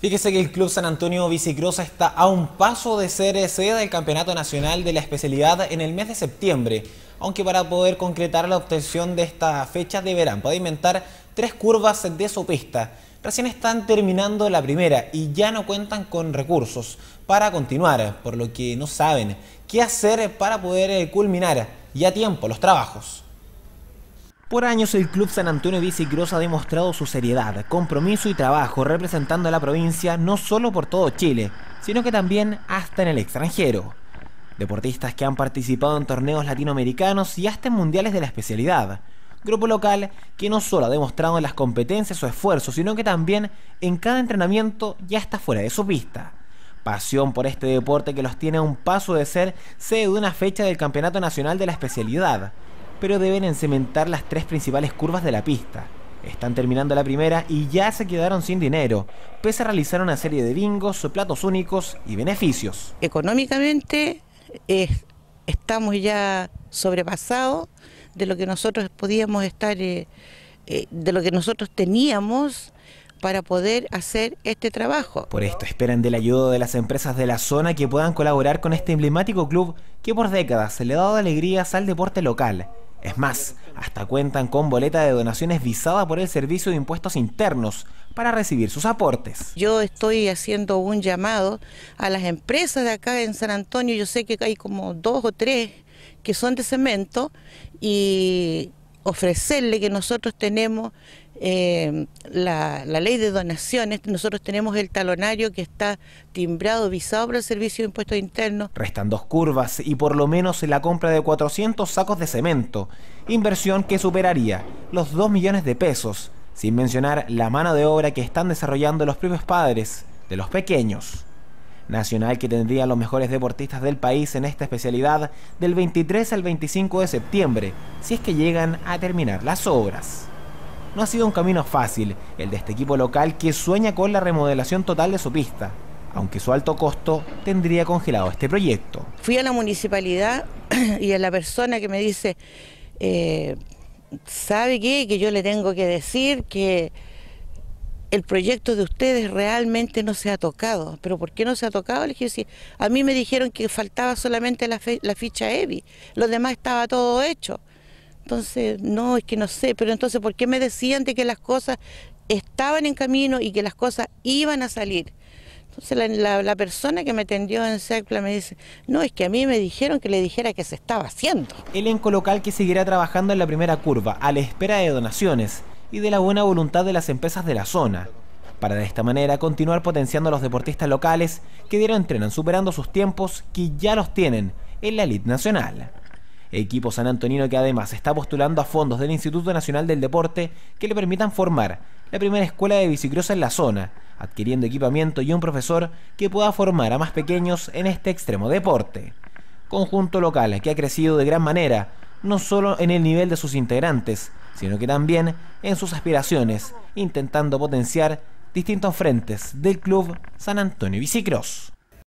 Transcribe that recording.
Fíjese que el Club San Antonio Bicicrosa está a un paso de ser sede del Campeonato Nacional de la especialidad en el mes de septiembre, aunque para poder concretar la obtención de esta fecha deberán inventar tres curvas de su pista. Recién están terminando la primera y ya no cuentan con recursos para continuar, por lo que no saben qué hacer para poder eh, culminar ya a tiempo los trabajos. Por años el Club San Antonio Bicicross ha demostrado su seriedad, compromiso y trabajo representando a la provincia no solo por todo Chile, sino que también hasta en el extranjero. Deportistas que han participado en torneos latinoamericanos y hasta en mundiales de la especialidad. Grupo local que no solo ha demostrado en las competencias o esfuerzo, sino que también en cada entrenamiento ya está fuera de su pista. Pasión por este deporte que los tiene a un paso de ser sede de una fecha del Campeonato Nacional de la Especialidad, pero deben encementar las tres principales curvas de la pista. Están terminando la primera y ya se quedaron sin dinero, pese a realizar una serie de bingos, platos únicos y beneficios. Económicamente estamos ya sobrepasados de lo que nosotros podíamos estar, eh, eh, de lo que nosotros teníamos para poder hacer este trabajo. Por esto esperan del ayuda de las empresas de la zona que puedan colaborar con este emblemático club que por décadas se le ha dado alegrías al deporte local es más, hasta cuentan con boleta de donaciones visada por el Servicio de Impuestos Internos para recibir sus aportes. Yo estoy haciendo un llamado a las empresas de acá en San Antonio, yo sé que hay como dos o tres que son de cemento y ofrecerle que nosotros tenemos Em, la, ley de donaciones, nosotros tenemos el talonario que está timbrado, visado por el Servicio de Impuestos Internos. Restan dos curvas y por lo menos la compra de 400 sacos de cemento, inversión que superaría los 2 millones de pesos, sin mencionar la mano de obra que están desarrollando los propios padres de los pequeños. Nacional que tendría los mejores deportistas del país en esta especialidad del 23 al 25 de septiembre, si es que llegan a terminar las obras. No ha sido un camino fácil el de este equipo local que sueña con la remodelación total de su pista, aunque su alto costo tendría congelado este proyecto. Fui a la municipalidad y a la persona que me dice, eh, ¿sabe qué? Que yo le tengo que decir que el proyecto de ustedes realmente no se ha tocado. ¿Pero por qué no se ha tocado? Le dije, a mí me dijeron que faltaba solamente la, ficha Evi, lo demás estaba todo hecho. Entonces, no, es que no sé, pero entonces, ¿por qué me decían de que las cosas estaban en camino y que las cosas iban a salir? Entonces la, persona que me atendió en SECPLA me dice, no, es que a mí me dijeron que le dijera que se estaba haciendo. Elenco local que seguirá trabajando en la primera curva, a la espera de donaciones y de la buena voluntad de las empresas de la zona, para de esta manera continuar potenciando a los deportistas locales que dieron entrenan superando sus tiempos que ya los tienen en la elite nacional equipo San Antonino que además está postulando a fondos del Instituto Nacional del Deporte que le permitan formar la primera escuela de bicicross en la zona, adquiriendo equipamiento y un profesor que pueda formar a más pequeños en este extremo deporte. Conjunto local que ha crecido de gran manera, no solo en el nivel de sus integrantes, sino que también en sus aspiraciones, intentando potenciar distintos frentes del club San Antonio Bicicross.